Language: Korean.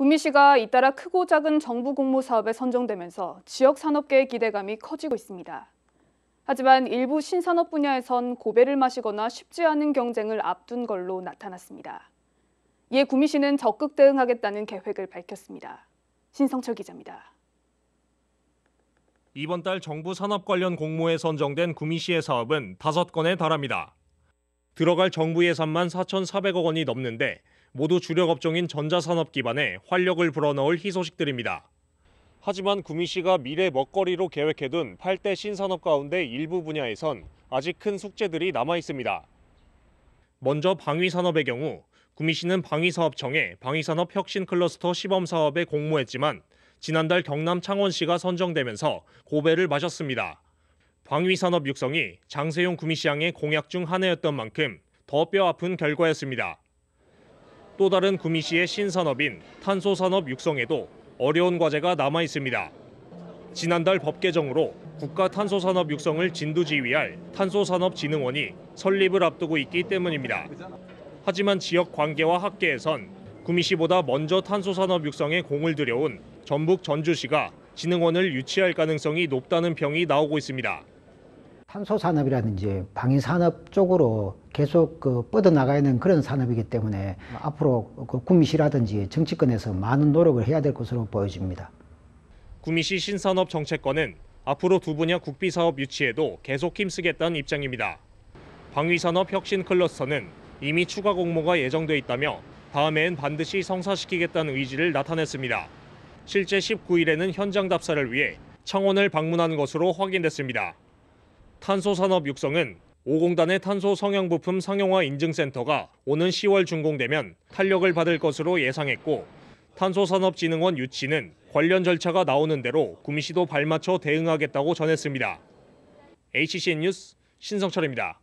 구미시가 잇따라 크고 작은 정부 공모 사업에 선정되면서 지역 산업계의 기대감이 커지고 있습니다. 하지만 일부 신산업 분야에선 고배를 마시거나 쉽지 않은 경쟁을 앞둔 걸로 나타났습니다. 이에 구미시는 적극 대응하겠다는 계획을 밝혔습니다. 신성철 기자입니다. 이번 달 정부 산업 관련 공모에 선정된 구미시의 사업은 5건에 달합니다. 들어갈 정부 예산만 4,400억 원이 넘는데 모두 주력 업종인 전자산업 기반에 활력을 불어넣을 희소식들입니다. 하지만 구미시가 미래 먹거리로 계획해둔 8대 신산업 가운데 일부 분야에선 아직 큰 숙제들이 남아 있습니다. 먼저 방위산업의 경우 구미시는 방위사업청에 방위산업 혁신 클러스터 시범 사업에 공모했지만 지난달 경남 창원시가 선정되면서 고배를 마셨습니다. 방위산업 육성이 장세용 구미시장의 공약 중 하나였던 만큼 더 뼈아픈 결과였습니다. 또 다른 구미시의 신산업인 탄소산업 육성에도 어려운 과제가 남아 있습니다. 지난달 법 개정으로 국가 탄소산업 육성을 진두지휘할 탄소산업진흥원이 설립을 앞두고 있기 때문입니다. 하지만 지역 관계와 학계에선 구미시보다 먼저 탄소산업 육성에 공을 들여온 전북 전주시가 진흥원을 유치할 가능성이 높다는 평이 나오고 있습니다. 탄소산업이라든지 방위산업 쪽으로 계속 그 뻗어나가는 그런 산업이기 때문에 앞으로 그 구미시라든지 정치권에서 많은 노력을 해야 될 것으로 보여집니다. 구미시 신산업 정책관은 앞으로 두 분야 국비 사업 유치에도 계속 힘쓰겠다는 입장입니다. 방위산업 혁신 클러스터는 이미 추가 공모가 예정돼 있다며 다음엔 반드시 성사시키겠다는 의지를 나타냈습니다. 실제 19일에는 현장 답사를 위해 창원을 방문한 것으로 확인됐습니다. 탄소산업 육성은 오공단의 탄소 성형 부품 상용화 인증센터가 오는 10월 준공되면 탄력을 받을 것으로 예상했고 탄소산업진흥원 유치는 관련 절차가 나오는 대로 구미시도 발맞춰 대응하겠다고 전했습니다. HCN 뉴스 신성철입니다.